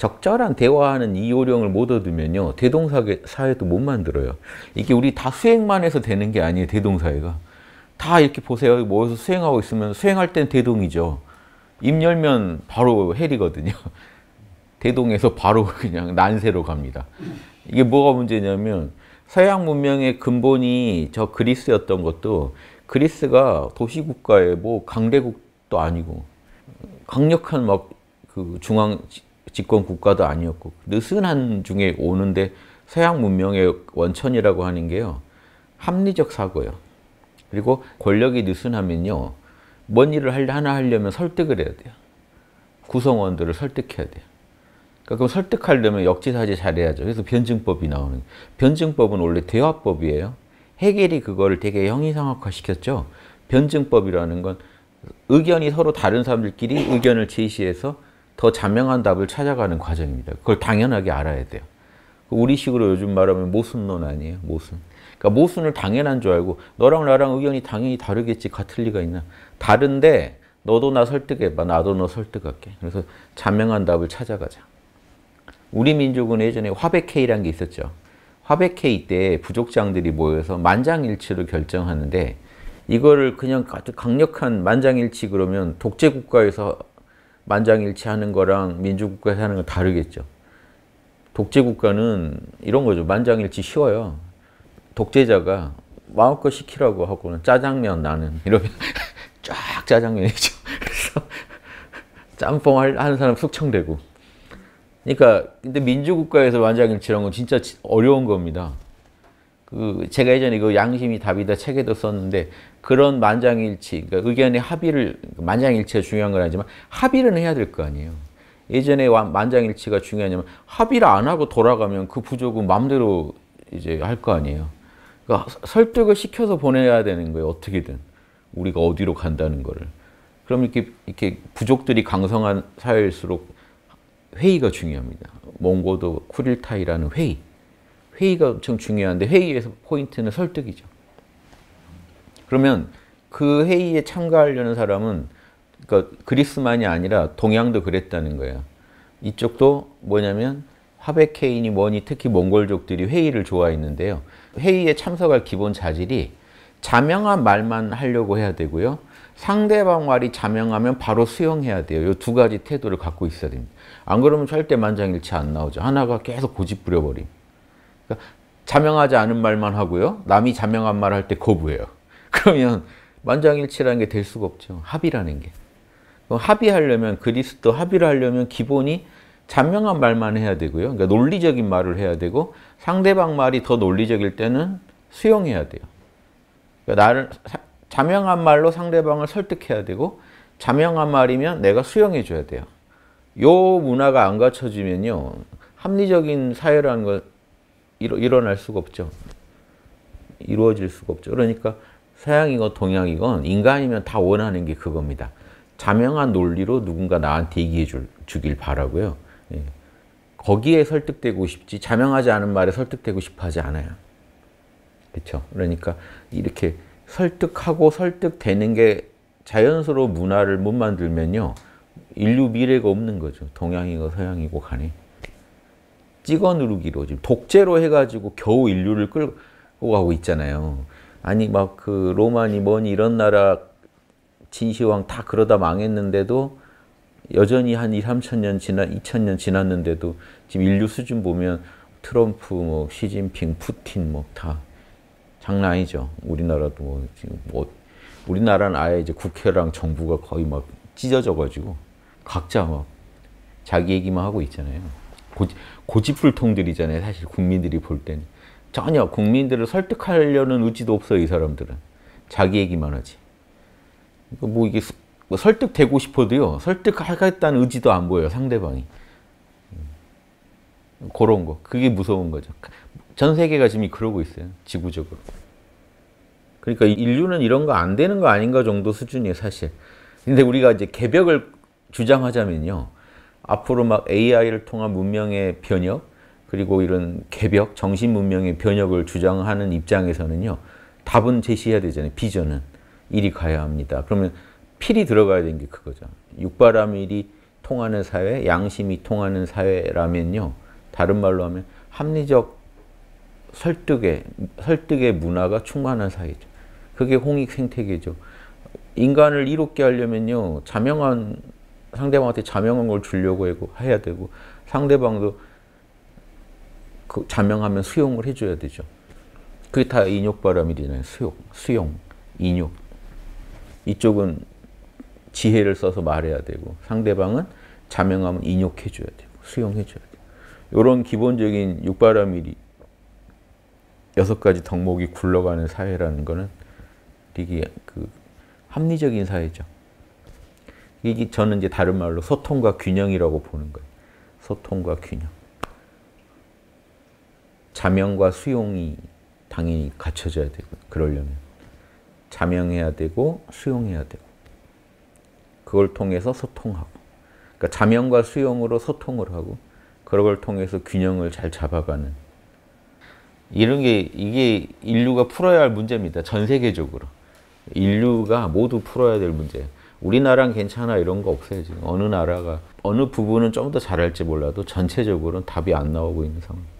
적절한 대화하는 이 요령을 못 얻으면요. 대동사회도 못 만들어요. 이게 우리 다 수행만 해서 되는 게 아니에요. 대동사회가. 다 이렇게 보세요. 모여서 수행하고 있으면 수행할 땐 대동이죠. 입 열면 바로 해리거든요. 대동에서 바로 그냥 난세로 갑니다. 이게 뭐가 문제냐면 서양 문명의 근본이 저 그리스였던 것도 그리스가 도시국가의 뭐 강대국도 아니고 강력한 막 그 중앙 집권 국가도 아니었고 느슨한 중에 오는데 서양 문명의 원천이라고 하는 게요. 합리적 사고예요. 그리고 권력이 느슨하면요. 뭔 일을 하나 하려면 설득을 해야 돼요. 구성원들을 설득해야 돼요. 그러니까 그럼 설득하려면 역지사지 잘해야죠. 그래서 변증법이 나오는 변증법은 원래 대화법이에요. 해결이 그거를 되게 형이상학화시켰죠. 변증법이라는 건 의견이 서로 다른 사람들끼리 의견을 제시해서 더 자명한 답을 찾아가는 과정입니다. 그걸 당연하게 알아야 돼요. 그 우리식으로 요즘 말하면 모순론 아니에요. 모순. 그러니까 모순을 당연한 줄 알고 너랑 나랑 의견이 당연히 다르겠지. 같을 리가 있나. 다른데 너도 나 설득해봐. 나도 너 설득할게. 그래서 자명한 답을 찾아가자. 우리 민족은 예전에 화백회의란 게 있었죠. 화백회의 때 부족장들이 모여서 만장일치로 결정하는데 이거를 그냥 아주 강력한 만장일치 그러면 독재국가에서 만장일치하는 거랑 민주국가에서 하는 건 다르겠죠. 독재국가는 이런 거죠. 만장일치 쉬워요. 독재자가 마음껏 시키라고 하고는 짜장면 나는 이러면 쫙 짜장면이죠. 그래서 짬뽕 하는 사람 숙청되고. 그러니까 근데 민주국가에서 만장일치라는 건 진짜 어려운 겁니다. 그 제가 예전에 그 양심이 답이다 책에도 썼는데 그런 만장일치, 그러니까 의견의 합의를, 만장일치가 중요한 건 아니지만 합의는 해야 될 거 아니에요. 예전에 만장일치가 중요하냐면 합의를 안 하고 돌아가면 그 부족은 마음대로 이제 할 거 아니에요. 그러니까 설득을 시켜서 보내야 되는 거예요. 어떻게든. 우리가 어디로 간다는 거를. 그럼 이렇게, 이렇게 부족들이 강성한 사회일수록 회의가 중요합니다. 몽고도 쿠릴타이라는 회의. 회의가 엄청 중요한데 회의에서 포인트는 설득이죠. 그러면 그 회의에 참가하려는 사람은 그러니까 그리스만이 아니라 동양도 그랬다는 거예요. 이쪽도 뭐냐면 하베케인이 뭐니 특히 몽골족들이 회의를 좋아했는데요. 회의에 참석할 기본 자질이 자명한 말만 하려고 해야 되고요. 상대방 말이 자명하면 바로 수용해야 돼요. 이 두 가지 태도를 갖고 있어야 됩니다. 안 그러면 절대 만장일치 안 나오죠. 하나가 계속 고집부려버림. 그러니까 자명하지 않은 말만 하고요. 남이 자명한 말 할 때 거부해요. 그러면 만장일치라는 게 될 수가 없죠. 합의라는 게. 그 합의하려면 그리스도 합의를 하려면 기본이 잔명한 말만 해야 되고요. 그러니까 논리적인 말을 해야 되고 상대방 말이 더 논리적일 때는 수용해야 돼요. 그러니까 나를 사, 명한 말로 상대방을 설득해야 되고 자명한 말이면 내가 수용해 줘야 돼요. 요 문화가 안 갖춰지면요. 합리적인 사회라는 걸 일어날 수가 없죠. 이루어질 수가 없죠. 그러니까 서양이건 동양이건 인간이면 다 원하는 게 그겁니다. 자명한 논리로 누군가 나한테 얘기해 줄, 주길 바라고요. 예. 거기에 설득되고 싶지 자명하지 않은 말에 설득되고 싶어 하지 않아요. 그렇죠? 그러니까 이렇게 설득하고 설득되는 게 자연스러운 문화를 못 만들면요. 인류 미래가 없는 거죠. 동양이고 서양이고 간에. 찍어 누르기로 지금 독재로 해가지고 겨우 인류를 끌고 가고 있잖아요. 아니 막 그 로마니 뭐니 이런 나라 진시황 다 그러다 망했는데도 여전히 한 2, 3천 년 지나 2천 년 지났는데도 지금 인류 수준 보면 트럼프 뭐 시진핑 푸틴 뭐 다 장난 아니죠. 우리나라도 뭐 지금 뭐 우리나라는 아예 이제 국회랑 정부가 거의 막 찢어져 가지고 각자 막 자기 얘기만 하고 있잖아요. 고 고집불통들이잖아요. 사실 국민들이 볼 때는. 전혀 국민들을 설득하려는 의지도 없어요. 이 사람들은. 자기 얘기만 하지. 뭐 이게 뭐 설득되고 싶어도요. 설득하겠다는 의지도 안 보여요. 상대방이. 음. 그런 거. 그게 무서운 거죠. 전 세계가 지금 그러고 있어요. 지구적으로. 그러니까 인류는 이런 거 안 되는 거 아닌가 정도 수준이에요. 사실. 근데 우리가 이제 개벽을 주장하자면요. 앞으로 막 AI를 통한 문명의 변혁, 그리고 이런 개벽, 정신문명의 변혁을 주장하는 입장에서는요. 답은 제시해야 되잖아요. 비전은. 이리 가야 합니다. 그러면 필이 들어가야 되는 게 그거죠. 육바람일이 통하는 사회, 양심이 통하는 사회라면요. 다른 말로 하면 합리적 설득의, 설득의 문화가 충만한 사회죠. 그게 홍익 생태계죠. 인간을 이롭게 하려면요. 자명한 상대방한테 자명한 걸 주려고 해야 되고 상대방도 그 자명하면 수용을 해줘야 되죠. 그게 다 인욕바람이잖아요. 수용, 수용, 인욕. 이쪽은 지혜를 써서 말해야 되고 상대방은 자명하면 인욕해줘야 되고 수용해줘야 돼요. 이런 기본적인 육바람일이 여섯 가지 덕목이 굴러가는 사회라는 거는 이게 그 합리적인 사회죠. 이게 저는 이제 다른 말로 소통과 균형이라고 보는 거예요. 소통과 균형. 자명과 수용이 당연히 갖춰져야 되고 그러려면 자명해야 되고 수용해야 되고 그걸 통해서 소통하고 그러니까 자명과 수용으로 소통을 하고 그걸 통해서 균형을 잘 잡아가는 이런 게 이게 인류가 풀어야 할 문제입니다. 전 세계적으로 인류가 모두 풀어야 될 문제. 우리나라는 괜찮아 이런 거 없어요 지금 어느 나라가 어느 부분은 좀 더 잘할지 몰라도 전체적으로는 답이 안 나오고 있는 상황.